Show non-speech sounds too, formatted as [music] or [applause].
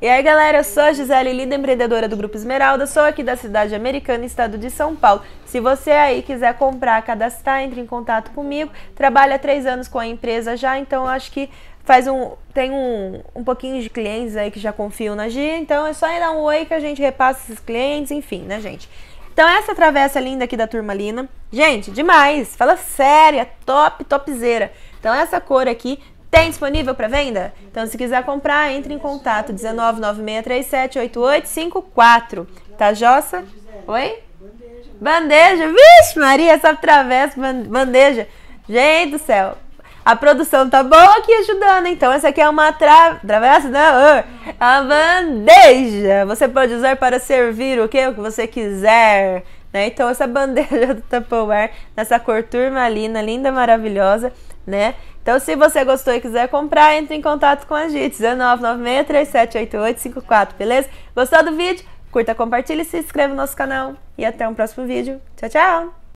E aí galera, eu sou a Gisele linda empreendedora do Grupo Esmeralda, sou aqui da cidade americana, estado de São Paulo. Se você aí quiser comprar, cadastrar, entre em contato comigo. Trabalho há três anos com a empresa já, então acho que faz um tem um, um pouquinho de clientes aí que já confiam na Gia, então é só ir dar um oi que a gente repassa esses clientes, enfim, né, gente? Então essa travessa linda aqui da Turmalina, gente, demais, fala séria, é top, topzera. Então essa cor aqui tem disponível para venda? Então, se quiser comprar, entre em contato 19963788854. Tá, Jossa? Oi? Bandeja. Vixe, Maria, essa travessa, bandeja. Gente do céu. A produção tá boa aqui ajudando, então essa aqui é uma tra... travessa, não, né? a bandeja. Você pode usar para servir o que o que você quiser, né? Então essa [laughs] bandeja do Tupperware, nessa cor turmalina, linda, maravilhosa né? Então, se você gostou e quiser comprar, entre em contato com a gente, 19936388854, beleza? Gostou do vídeo? Curta, compartilhe, se inscreva no nosso canal e até o um próximo vídeo. Tchau, tchau!